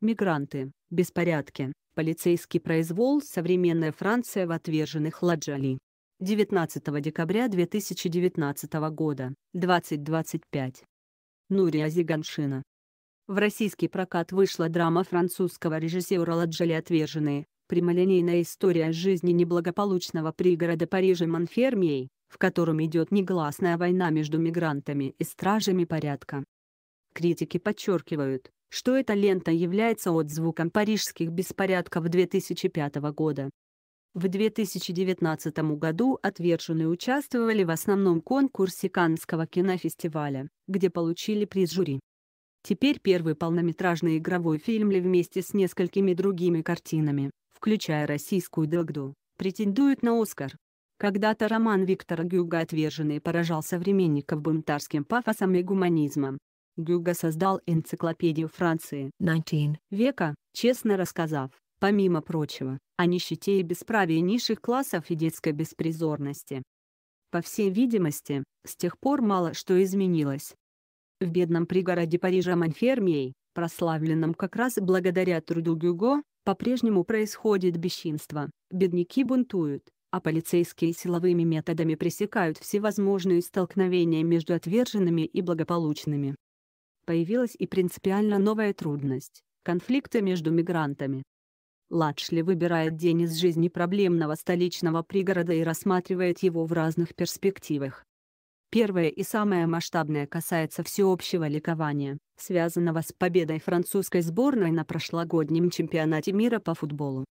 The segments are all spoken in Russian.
Мигранты, беспорядки, полицейский произвол, современная Франция в отверженных Ладжали. 19 декабря 2019 года, 20.25. Нурия Зиганшина. В российский прокат вышла драма французского режиссера Ладжали «Отверженные», прямолинейная история жизни неблагополучного пригорода Парижа Монфермей, в котором идет негласная война между мигрантами и стражами порядка критики подчеркивают, что эта лента является отзвуком парижских беспорядков 2005 года. В 2019 году отверженные участвовали в основном конкурсе Каннского кинофестиваля, где получили приз жюри. Теперь первый полнометражный игровой фильм Ли вместе с несколькими другими картинами, включая российскую Догду, претендует на Оскар. Когда-то роман Виктора Гюга «Отверженный» поражал современников бунтарским пафосом и гуманизмом. Гюго создал энциклопедию Франции 19 века, честно рассказав, помимо прочего, о нищете и бесправии низших классов и детской беспризорности. По всей видимости, с тех пор мало что изменилось. В бедном пригороде Парижа Монфермей, прославленном как раз благодаря труду Гюго, по-прежнему происходит бесчинство, бедняки бунтуют, а полицейские силовыми методами пресекают всевозможные столкновения между отверженными и благополучными появилась и принципиально новая трудность – конфликты между мигрантами. Латшли выбирает день из жизни проблемного столичного пригорода и рассматривает его в разных перспективах. Первое и самое масштабное касается всеобщего ликования, связанного с победой французской сборной на прошлогоднем чемпионате мира по футболу.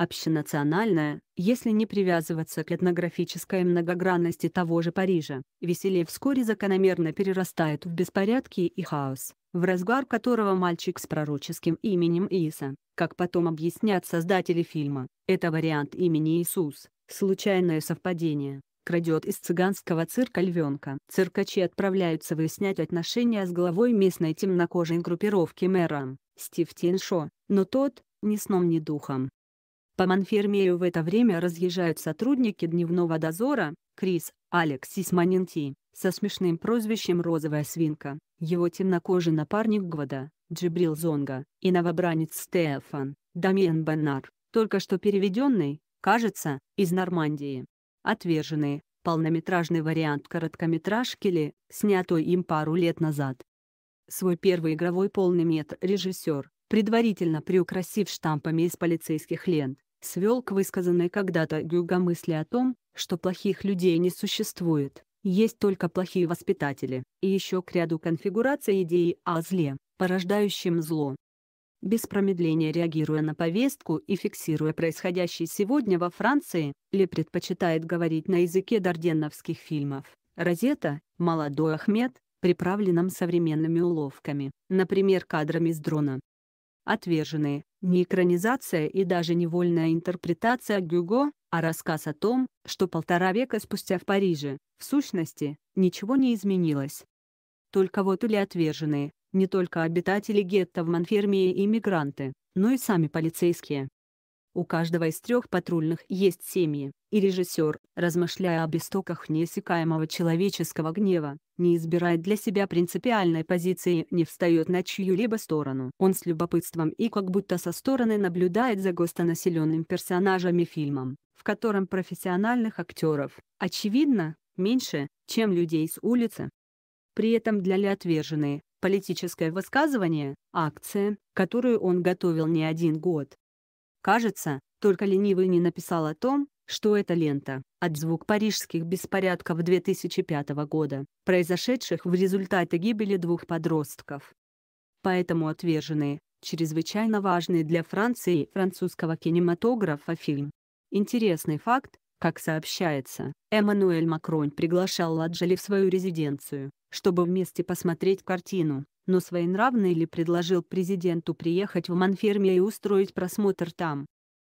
Общенациональная, если не привязываться к этнографической многогранности того же Парижа, веселье вскоре закономерно перерастает в беспорядки и хаос, в разгар которого мальчик с пророческим именем Иса, как потом объяснят создатели фильма, это вариант имени Иисус, случайное совпадение, крадет из цыганского цирка львенка. Циркачи отправляются выяснять отношения с главой местной темнокожей группировки мэра, Стив Тиншо, но тот, ни сном ни духом, по Манфермею в это время разъезжают сотрудники дневного дозора, Крис, Алексис Манинти, со смешным прозвищем «Розовая свинка», его темнокожий напарник Гвада, Джибрил Зонга, и новобранец Стефан, Дамиен Баннар, только что переведенный, кажется, из Нормандии. Отверженные полнометражный вариант короткометражки Ли, снятой им пару лет назад. Свой первый игровой полный метр режиссер, предварительно приукрасив штампами из полицейских лент, свел к высказанной когда-то Гюга мысли о том, что плохих людей не существует, есть только плохие воспитатели, и еще к ряду конфигураций идеи о зле, порождающем зло. Без промедления реагируя на повестку и фиксируя происходящее сегодня во Франции, Ле предпочитает говорить на языке дарденновских фильмов. «Розета», «Молодой Ахмед», приправленном современными уловками, например кадрами с дрона отверженные. Не экранизация и даже невольная интерпретация Гюго, а рассказ о том, что полтора века спустя в Париже, в сущности, ничего не изменилось. Только вот или отверженные, не только обитатели гетто в Манферме и иммигранты, но и сами полицейские, у каждого из трех патрульных есть семьи, и режиссер, размышляя об истоках неиссякаемого человеческого гнева, не избирает для себя принципиальной позиции не встает на чью-либо сторону. Он с любопытством и как будто со стороны наблюдает за густонаселенным персонажами фильмом, в котором профессиональных актеров, очевидно, меньше, чем людей с улицы. При этом для Леотверженной политическое высказывание – акция, которую он готовил не один год, Кажется, только ленивый не написал о том, что эта лента — отзвук парижских беспорядков 2005 года, произошедших в результате гибели двух подростков. Поэтому отверженные, чрезвычайно важный для Франции и французского кинематографа фильм. Интересный факт, как сообщается, Эммануэль Макрон приглашал Ладжели в свою резиденцию, чтобы вместе посмотреть картину, но своенравно или предложил президенту приехать в Манферме и устроить просмотр там.